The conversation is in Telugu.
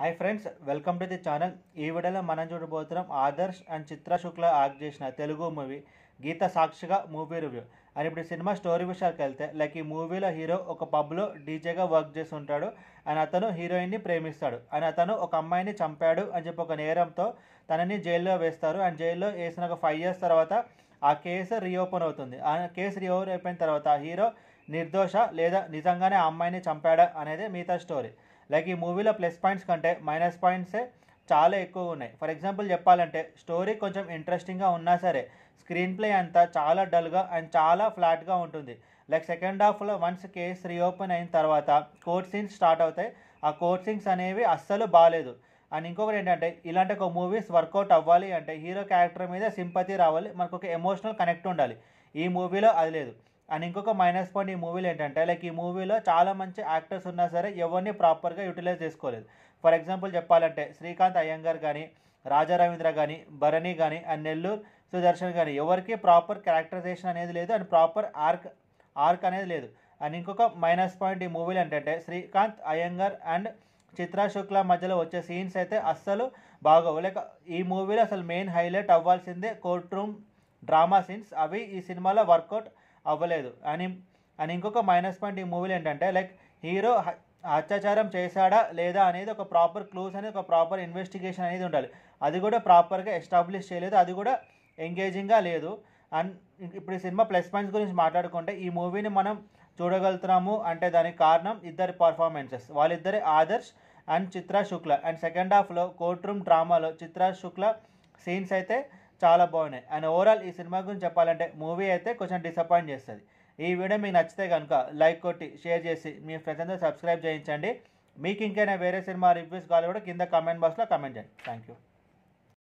hi friends welcome to the channel ఈ వీడియోలో మనం చూడబోతున్నాం ఆదర్శ్ అండ్ చిత్ర శుక్ల యాక్ట్ చేసిన Telugu movie Geetha Sakshiga movie review and ఇప్పుడు సినిమా స్టోరీ విషయాలకు వెళ్తే లైక్ ఈ మూవీలో హీరో ఒక పబ్లో డీజేగా వర్క్ చేసి ఉంటాడు అండ్ అతను హీరోయిన్ని ప్రేమిస్తాడు అండ్ అతను ఒక అమ్మాయిని చంపాడు అని చెప్పి ఒక నేరంతో తనని జైల్లో వేస్తారు అండ్ జైల్లో వేసిన ఒక ఫైవ్ ఇయర్స్ తర్వాత ఆ కేసు రీఓపెన్ అవుతుంది ఆ కేసు రీఓపెన్ అయిపోయిన తర్వాత హీరో నిర్దోష లేదా నిజంగానే ఆ అమ్మాయిని చంపాడా అనేది మిగతా స్టోరీ లైక్ ఈ మూవీలో ప్లస్ పాయింట్స్ కంటే మైనస్ పాయింట్సే చాలా ఎక్కువ ఉన్నాయి ఫర్ ఎగ్జాంపుల్ చెప్పాలంటే స్టోరీ కొంచెం ఇంట్రెస్టింగ్గా ఉన్నా సరే స్క్రీన్ ప్లే అంతా చాలా డల్గా అండ్ చాలా ఫ్లాట్గా ఉంటుంది లైక్ సెకండ్ హాఫ్లో వన్స్ కేస్ రీఓపెన్ అయిన తర్వాత కోర్ట్ సీన్స్ స్టార్ట్ అవుతాయి ఆ కోర్ట్ సీన్స్ అనేవి అస్సలు బాగాలేదు అండ్ ఇంకొకటి ఏంటంటే ఇలాంటి ఒక మూవీస్ వర్కౌట్ అవ్వాలి అంటే హీరో క్యారెక్టర్ మీద సింపతి రావాలి మనకు ఒక ఎమోషనల్ కనెక్ట్ ఉండాలి ఈ మూవీలో అది లేదు అండ్ ఇంకొక మైనస్ పాయింట్ ఈ మూవీలో ఏంటంటే లైక్ ఈ మూవీలో చాలా మంచి యాక్టర్స్ ఉన్నా సరే ఎవరిని ప్రాపర్గా యూటిలైజ్ చేసుకోలేదు ఫర్ ఎగ్జాంపుల్ చెప్పాలంటే శ్రీకాంత్ అయ్యంగర్ కానీ రాజా రవీంద్ర కానీ భరణి కానీ అండ్ నెల్లూరు సుదర్శన్ కానీ ఎవరికి ప్రాపర్ క్యారెక్టరైజేషన్ అనేది లేదు అండ్ ప్రాపర్ ఆర్క్ ఆర్క్ అనేది లేదు అండ్ ఇంకొక మైనస్ పాయింట్ ఈ మూవీలో ఏంటంటే శ్రీకాంత్ అయ్యంగర్ అండ్ చిత్రా శుక్ల మధ్యలో వచ్చే సీన్స్ అయితే అస్సలు బాగోవు లైక్ ఈ మూవీలో అసలు మెయిన్ హైలైట్ అవ్వాల్సిందే కోర్ట్ రూమ్ డ్రామా సీన్స్ అవి ఈ సినిమాలో వర్కౌట్ అవ్వలేదు అని అని ఇంకొక మైనస్ పాయింట్ ఈ మూవీలో ఏంటంటే లైక్ హీరో అత్యాచారం చేశాడా లేదా అనేది ఒక ప్రాపర్ క్లూస్ అనేది ఒక ప్రాపర్ ఇన్వెస్టిగేషన్ అనేది ఉండాలి అది కూడా ప్రాపర్గా ఎస్టాబ్లిష్ చేయలేదు అది కూడా ఎంగేజింగ్గా లేదు అండ్ ఇప్పుడు ఈ సినిమా ప్లస్ పాయింట్స్ గురించి మాట్లాడుకుంటే ఈ మూవీని మనం చూడగలుగుతున్నాము అంటే దానికి కారణం ఇద్దరి పర్ఫార్మెన్సెస్ వాళ్ళిద్దరి Adarsh and Chitra Shukla and second హాఫ్లో కోర్ట్ రూమ్ డ్రామాలో చిత్రా శుక్ల సీన్స్ అయితే చాలా బాగున్నాయి అండ్ ఓవరాల్ ఈ సినిమా గురించి చెప్పాలంటే మూవీ అయితే కొంచెం డిసప్పాయింట్ చేస్తుంది ఈ వీడియో మీకు నచ్చితే కనుక లైక్ కొట్టి షేర్ చేసి మీ ఫ్రెండ్స్ అందరూ సబ్స్క్రైబ్ చేయించండి మీకు ఇంకైనా వేరే సినిమా రివ్యూస్ కావాలి కూడా కింద కమెంట్ బాక్స్లో కమెంట్ చేయండి థ్యాంక్ యూ